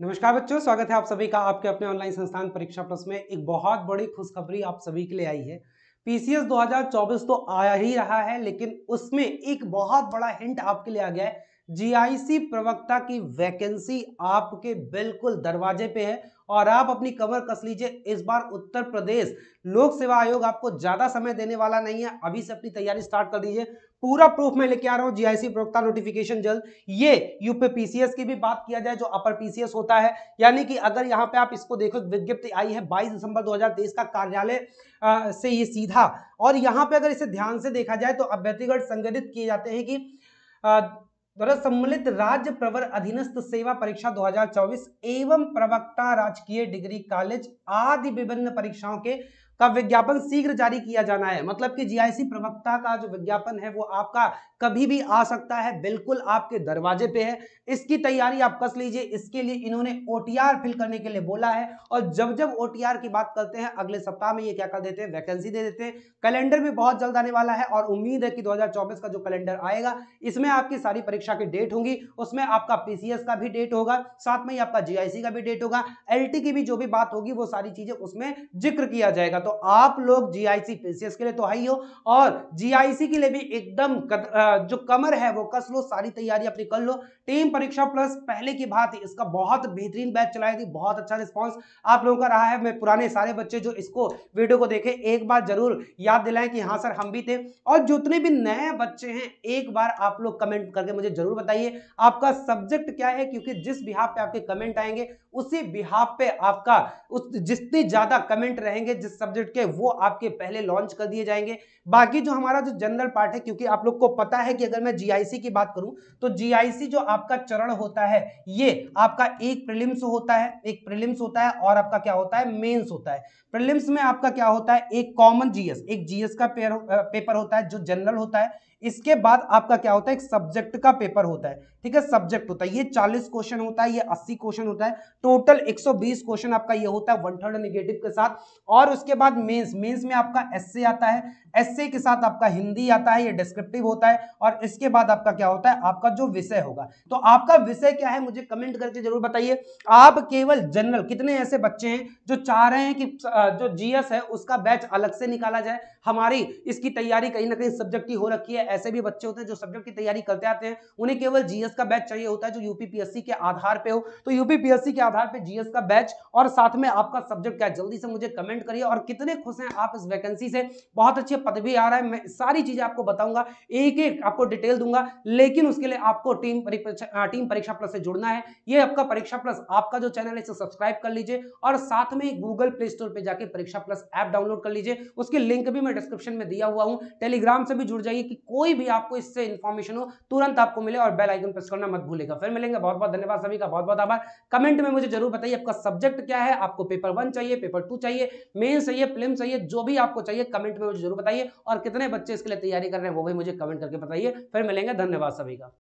नमस्कार बच्चों स्वागत है आप सभी का आपके अपने ऑनलाइन संस्थान परीक्षा प्लस में एक बहुत बड़ी खुशखबरी आप सभी के लिए आई है पीसीएस 2024 तो आया ही रहा है लेकिन उसमें एक बहुत बड़ा हिंट आपके लिए आ गया है जीआईसी प्रवक्ता की वैकेंसी आपके बिल्कुल दरवाजे पे है और आप अपनी कवर कस लीजिए इस बार उत्तर प्रदेश लोक सेवा आयोग आपको ज़्यादा समय देने वाला नहीं है अभी से अपनी तैयारी स्टार्ट कर दीजिए पूरा प्रूफ मैं लेके आ रहा हूँ जीआईसी प्रवक्ता नोटिफिकेशन जल्द ये यूपी पीसीएस की भी बात किया जाए जो अपर पीसीएस होता है यानी कि अगर यहाँ पे आप इसको देखो विज्ञप्ति आई है 22 दिसंबर 2023 का कार्यालय से ये सीधा और यहाँ पे अगर इसे ध्यान से देखा जाए तो अभ्यर्थीगढ़ संगठित किए जाते हैं कि द्वारा सम्मिलित राज्य प्रवर अधीनस्थ सेवा परीक्षा 2024 एवं प्रवक्ता राजकीय डिग्री कॉलेज आदि विभिन्न परीक्षाओं के का विज्ञापन शीघ्र जारी किया जाना है मतलब कि जीआईसी प्रवक्ता का जो विज्ञापन है वो आपका कभी भी आ सकता है बिल्कुल आपके दरवाजे पे है इसकी तैयारी आप कस लीजिए इसके लिए इन्होंने ओटीआर फिल करने के लिए बोला है और जब जब ओटीआर की बात करते हैं अगले सप्ताह में ये क्या कर देते हैं वैकेंसी दे देते हैं कैलेंडर भी बहुत जल्द आने वाला है और उम्मीद है कि दो का जो कैलेंडर आएगा इसमें आपकी सारी परीक्षा की डेट होंगी उसमें आपका पीसीएस का भी डेट होगा साथ में ही आपका जीआईसी का भी डेट होगा एल की भी जो भी बात होगी वो सारी चीजें उसमें जिक्र किया जाएगा तो आप लोग जीआईसी पीसीएस के लिए तो आई हो और जीआईसी के लिए भी एकदम जो कमर है वो कस लो सारी तैयारी अपनी कर लो टीम परीक्षा प्लस पहले की बात इसका बहुत बेहतरीन बैच चलाई थी बहुत अच्छा रिस्पॉन्स आप लोगों का रहा है मैं पुराने सारे बच्चे जो इसको वीडियो को देखे एक बार जरूर याद दिलाएं कि हाँ सर हम भी थे और जितने भी नए बच्चे हैं एक बार आप लोग कमेंट करके मुझे जरूर बताइए आपका सब्जेक्ट क्या है क्योंकि जिस बिहार पे आपके कमेंट आएंगे उसी बिहाफ पे आपका उस जितने ज़्यादा कमेंट रहेंगे जिस सब्जेक्ट के वो आपके पहले लॉन्च कर दिए जाएंगे बाकी जो हमारा जो जनरल पार्ट है क्योंकि आप लोग को पता है कि अगर मैं जीआईसी की बात करूं तो जीआईसी जो आपका चरण होता है ये आपका एक प्रिलिम्स होता है एक प्रिलिम्स होता है और आपका क्या होता है मेन्स होता है प्रिलिम्स में आपका क्या होता है एक कॉमन जीएस एक जीएस का पेपर होता है जो जनरल होता है इसके बाद आपका क्या होता है एक सब्जेक्ट का पेपर होता है ठीक है सब्जेक्ट होता है ये 40 क्वेश्चन होता है ये 80 क्वेश्चन होता है टोटल 120 क्वेश्चन आपका ये होता है वन थर्ड निगेटिव के साथ और उसके बाद मेंस मेंस में आपका एसए आता है एसए के साथ आपका हिंदी आता है ये डिस्क्रिप्टिव होता है और इसके बाद आपका क्या होता है आपका जो विषय होगा तो आपका विषय क्या है मुझे कमेंट करके जरूर बताइए आप केवल जनरल कितने ऐसे बच्चे हैं जो चाह रहे हैं कि जो जीएस है उसका बैच अलग से निकाला जाए हमारी इसकी तैयारी कहीं ना कहीं सब्जेक्ट की हो रखी है ऐसे भी बच्चे होते हैं जो सब्जेक्ट की तैयारी करते आते हैं उन्हें केवल जीएस का बैच चाहिए होता है जो यूपीपीएससी के आधार पर हो तो यूपीपीएससी के आधार आधार पे जीएस का बैच और साथ में आपका सब्जेक्ट क्या है जल्दी से मुझे कमेंट करिए और कितने खुश हैं आप इस वैकेंसी से बहुत अच्छे पद भी आ रहा है मैं सारी चीजें आपको बताऊंगा एक एक आपको डिटेल दूंगा लेकिन उसके लिए आपको टीम परीक्षा टीम परीक्षा प्लस से जुड़ना है ये आपका परीक्षा प्लस आपका जो चैनल है इसे सब्सक्राइब कर लीजिए और साथ में गूगल प्ले स्टोर पर जाकर परीक्षा प्लस ऐप डाउनलोड कर लीजिए उसकी लिंक भी मैं डिस्क्रिप्शन में दिया हुआ हूँ टेलीग्राम से भी जुड़ जाइए कि कोई भी आपको इससे इन्फॉर्मेशन हो तुरंत आपको मिले और बेल आइकन प्रेस करना मत भूलेगा फिर मिलेंगे बहुत बहुत धन्यवाद सभी का बहुत बहुत आभार कमेंट में मुझे मुझे जरूर बताइए आपका सब्जेक्ट क्या है आपको पेपर वन चाहिए पेपर टू चाहिए मेन चाहिए फिल्म चाहिए जो भी आपको चाहिए कमेंट में मुझे जरूर बताइए और कितने बच्चे इसके लिए तैयारी कर रहे हैं वो भी मुझे कमेंट करके बताइए फिर मिलेंगे धन्यवाद सभी का